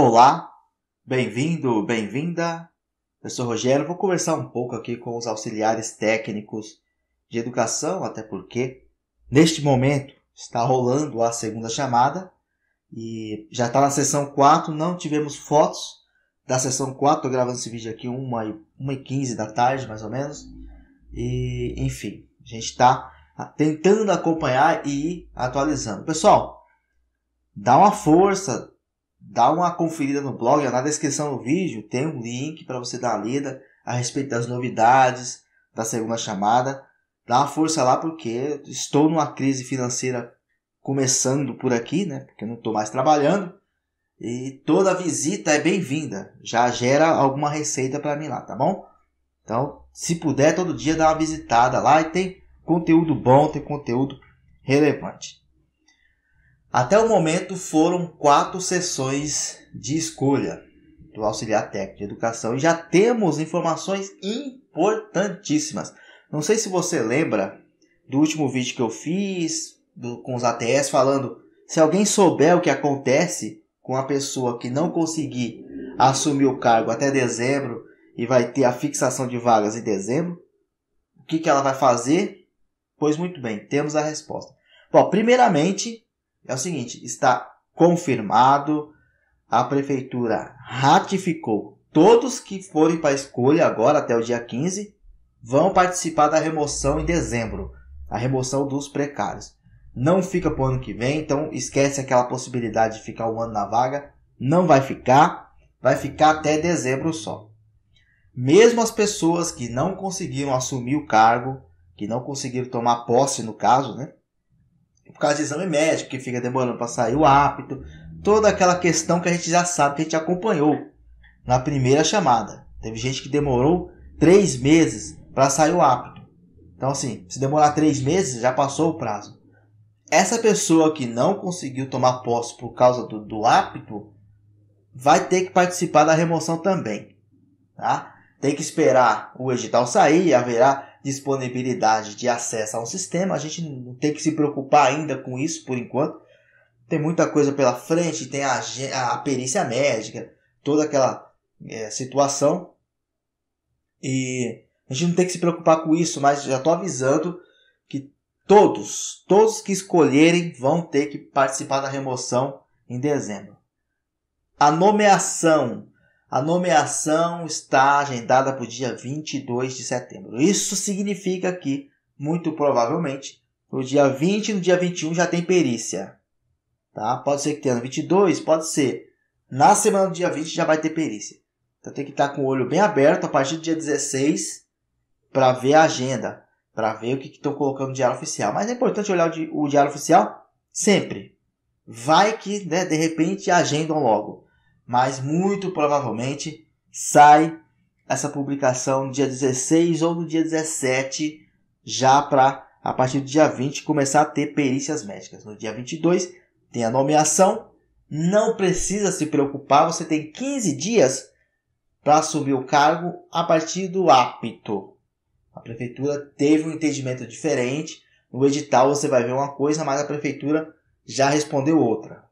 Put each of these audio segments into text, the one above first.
Olá, bem-vindo, bem-vinda. Eu sou Rogério, vou conversar um pouco aqui com os auxiliares técnicos de educação, até porque neste momento está rolando a segunda chamada e já está na sessão 4, não tivemos fotos da sessão 4, estou gravando esse vídeo aqui 1 e 15 da tarde, mais ou menos. E, enfim, a gente está tentando acompanhar e atualizando. Pessoal, dá uma força, dá uma conferida no blog, na descrição do vídeo tem um link para você dar uma lida a respeito das novidades da segunda chamada. Dá uma força lá porque estou numa crise financeira começando por aqui, né? Porque eu não estou mais trabalhando. E toda visita é bem-vinda, já gera alguma receita para mim lá, tá bom? Então, se puder, todo dia dá uma visitada lá e tem conteúdo bom, tem conteúdo relevante. Até o momento foram quatro sessões de escolha do auxiliar técnico de educação e já temos informações importantíssimas. Não sei se você lembra do último vídeo que eu fiz do, com os ATS falando se alguém souber o que acontece com a pessoa que não conseguir assumir o cargo até dezembro e vai ter a fixação de vagas em dezembro, o que, que ela vai fazer? Pois muito bem, temos a resposta. Bom, primeiramente, é o seguinte: está confirmado, a prefeitura ratificou. Todos que forem para a escolha agora, até o dia 15, vão participar da remoção em dezembro a remoção dos precários. Não fica para o ano que vem, então esquece aquela possibilidade de ficar um ano na vaga. Não vai ficar, vai ficar até dezembro só. Mesmo as pessoas que não conseguiram assumir o cargo, que não conseguiram tomar posse no caso, né? por causa de exame médico, que fica demorando para sair o apto, toda aquela questão que a gente já sabe, que a gente acompanhou na primeira chamada. Teve gente que demorou três meses para sair o apto. Então, assim, se demorar três meses, já passou o prazo. Essa pessoa que não conseguiu tomar posse por causa do, do apto vai ter que participar da remoção também. Tá? Tem que esperar o edital sair, haverá disponibilidade de acesso a um sistema. A gente não tem que se preocupar ainda com isso por enquanto. Tem muita coisa pela frente, tem a, a perícia médica, toda aquela é, situação. E a gente não tem que se preocupar com isso, mas já estou avisando que todos, todos que escolherem vão ter que participar da remoção em dezembro. A nomeação a nomeação está agendada para o dia 22 de setembro. Isso significa que, muito provavelmente, no dia 20 e no dia 21 já tem perícia. Tá? Pode ser que tenha no 22, pode ser. Na semana do dia 20 já vai ter perícia. Então tem que estar com o olho bem aberto a partir do dia 16 para ver a agenda, para ver o que estão colocando no diário oficial. Mas é importante olhar o diário oficial sempre. Vai que né, de repente agendam logo mas muito provavelmente sai essa publicação no dia 16 ou no dia 17, já para a partir do dia 20 começar a ter perícias médicas. No dia 22 tem a nomeação, não precisa se preocupar, você tem 15 dias para assumir o cargo a partir do apto. A prefeitura teve um entendimento diferente, no edital você vai ver uma coisa, mas a prefeitura já respondeu outra.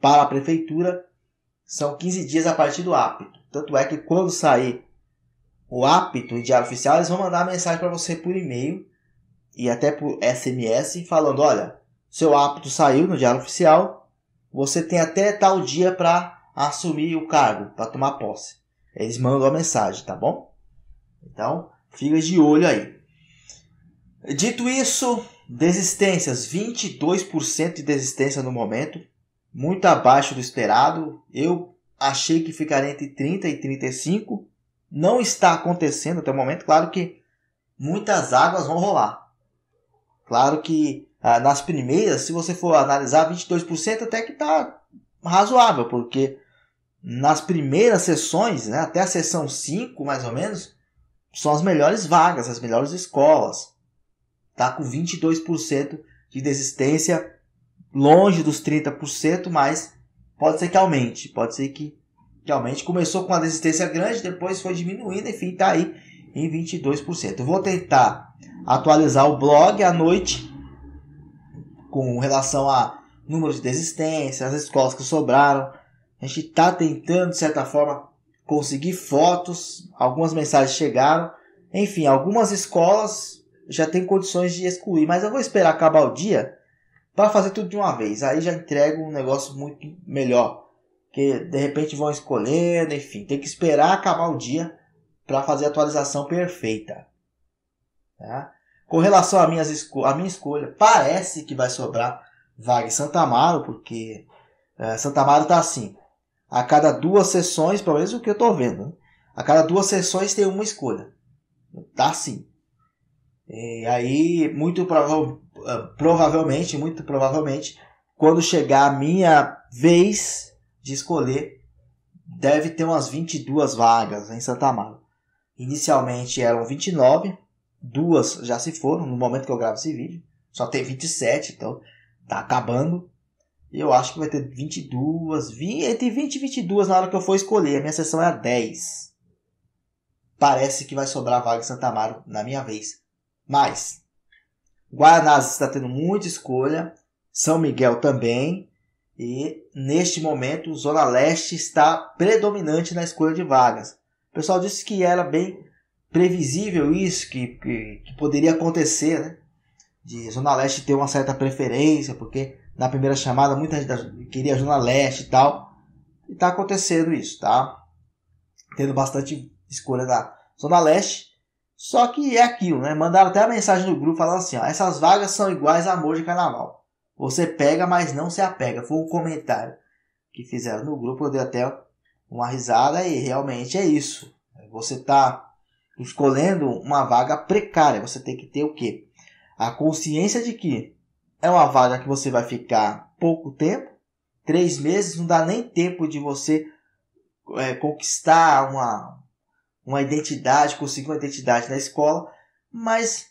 Para a prefeitura, são 15 dias a partir do apito. Tanto é que quando sair o apito, em diário oficial, eles vão mandar mensagem para você por e-mail e até por SMS falando, olha, seu apito saiu no diário oficial, você tem até tal dia para assumir o cargo, para tomar posse. Eles mandam a mensagem, tá bom? Então, fica de olho aí. Dito isso, desistências, 22% de desistência no momento muito abaixo do esperado. Eu achei que ficaria entre 30 e 35. Não está acontecendo até o momento. Claro que muitas águas vão rolar. Claro que ah, nas primeiras, se você for analisar 22%, até que está razoável, porque nas primeiras sessões, né, até a sessão 5 mais ou menos, são as melhores vagas, as melhores escolas. Está com 22% de desistência longe dos 30%, mas pode ser que aumente, pode ser que, que aumente. Começou com uma resistência grande, depois foi diminuindo, enfim, está aí em 22%. Eu vou tentar atualizar o blog à noite com relação a número de desistências, as escolas que sobraram. A gente está tentando, de certa forma, conseguir fotos, algumas mensagens chegaram. Enfim, algumas escolas já têm condições de excluir, mas eu vou esperar acabar o dia para fazer tudo de uma vez. Aí já entrega um negócio muito melhor. Que de repente vão escolhendo, enfim, tem que esperar acabar o dia para fazer a atualização perfeita. Tá? Com relação à, esco minha escolha, parece que vai sobrar vaga em Santa Amaro, porque é, Santa Amaro está assim. A cada duas sessões, pelo menos o que eu estou vendo, né? a cada duas sessões tem uma escolha. Tá assim. E é, aí, muito provável, ah, provavelmente, muito provavelmente, quando chegar a minha vez de escolher, deve ter umas 22 vagas em Santa Amaro. Inicialmente eram 29, duas já se foram no momento que eu gravo esse vídeo. Só tem 27, então tá acabando. Eu acho que vai ter 22, 20, entre 20 e 22 na hora que eu for escolher. A minha sessão é a 10. Parece que vai sobrar vaga em Santa Amaro na minha vez. Mas Guaianazes está tendo muita escolha, São Miguel também, e neste momento Zona Leste está predominante na escolha de vagas. O pessoal disse que era bem previsível isso, que, que, que poderia acontecer, né? De Zona Leste ter uma certa preferência, porque na primeira chamada muita gente queria Zona Leste e tal. E tá acontecendo isso, tá? Tendo bastante escolha da Zona Leste. Só que é aquilo, né? Mandaram até a mensagem no grupo falando assim: ó, essas vagas são iguais a amor de carnaval. Você pega, mas não se apega. Foi um comentário que fizeram no grupo. Eu dei até uma risada e realmente é isso. Você tá escolhendo uma vaga precária. Você tem que ter o quê? A consciência de que é uma vaga que você vai ficar pouco tempo três meses não dá nem tempo de você é, conquistar uma, uma identidade, conseguir uma identidade na escola, mas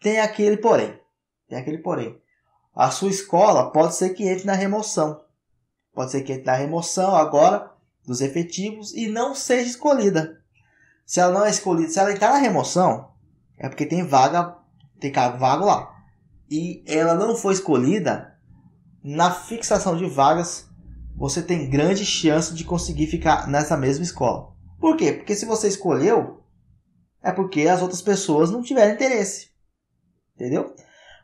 tem aquele porém. Tem aquele porém. A sua escola pode ser que entre na remoção. Pode ser que entre na remoção agora dos efetivos e não seja escolhida. Se ela não é escolhida, se ela entrar na remoção, é porque tem vaga, tem cargo vago lá. E ela não foi escolhida, na fixação de vagas, você tem grande chance de conseguir ficar nessa mesma escola. Por quê? Porque se você escolheu, é porque as outras pessoas não tiveram interesse. Entendeu?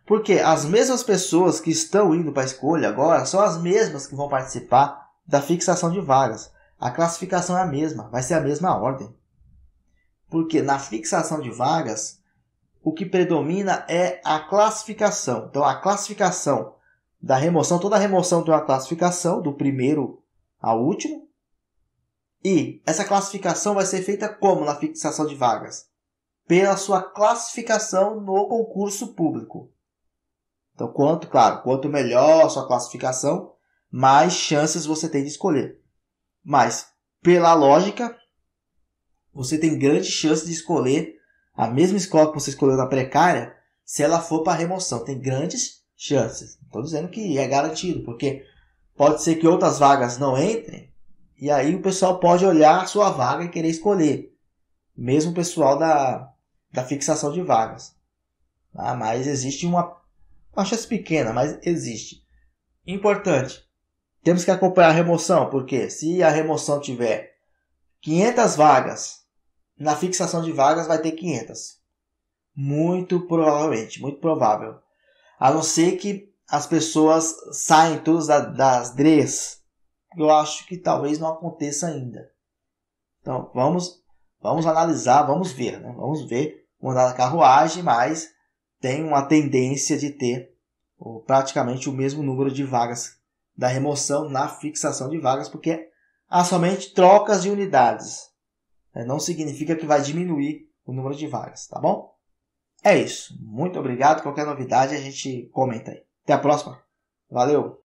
Porque as mesmas pessoas que estão indo para a escolha agora são as mesmas que vão participar da fixação de vagas. A classificação é a mesma, vai ser a mesma ordem. Porque na fixação de vagas, o que predomina é a classificação. Então, a classificação da remoção, toda a remoção tem uma classificação, do primeiro ao último, e essa classificação vai ser feita como na fixação de vagas? Pela sua classificação no concurso público. Então, quanto, claro, quanto melhor a sua classificação, mais chances você tem de escolher. Mas, pela lógica, você tem grande chance de escolher a mesma escola que você escolheu na precária, se ela for para remoção. Tem grandes chances. Estou dizendo que é garantido, porque pode ser que outras vagas não entrem, e aí o pessoal pode olhar a sua vaga e querer escolher. Mesmo o pessoal da, da fixação de vagas. ah Mas existe uma, uma chance pequena, mas existe. Importante, temos que acompanhar a remoção, porque se a remoção tiver 500 vagas, na fixação de vagas vai ter 500. Muito provavelmente, muito provável. A não ser que as pessoas saem todas das DREs, eu acho que talvez não aconteça ainda. Então vamos, vamos analisar, vamos ver, né? vamos ver o andar da carruagem, mas tem uma tendência de ter praticamente o mesmo número de vagas da remoção na fixação de vagas, porque há somente trocas de unidades. É, não significa que vai diminuir o número de vagas, tá bom? É isso. Muito obrigado. Qualquer novidade a gente comenta aí. Até a próxima. Valeu!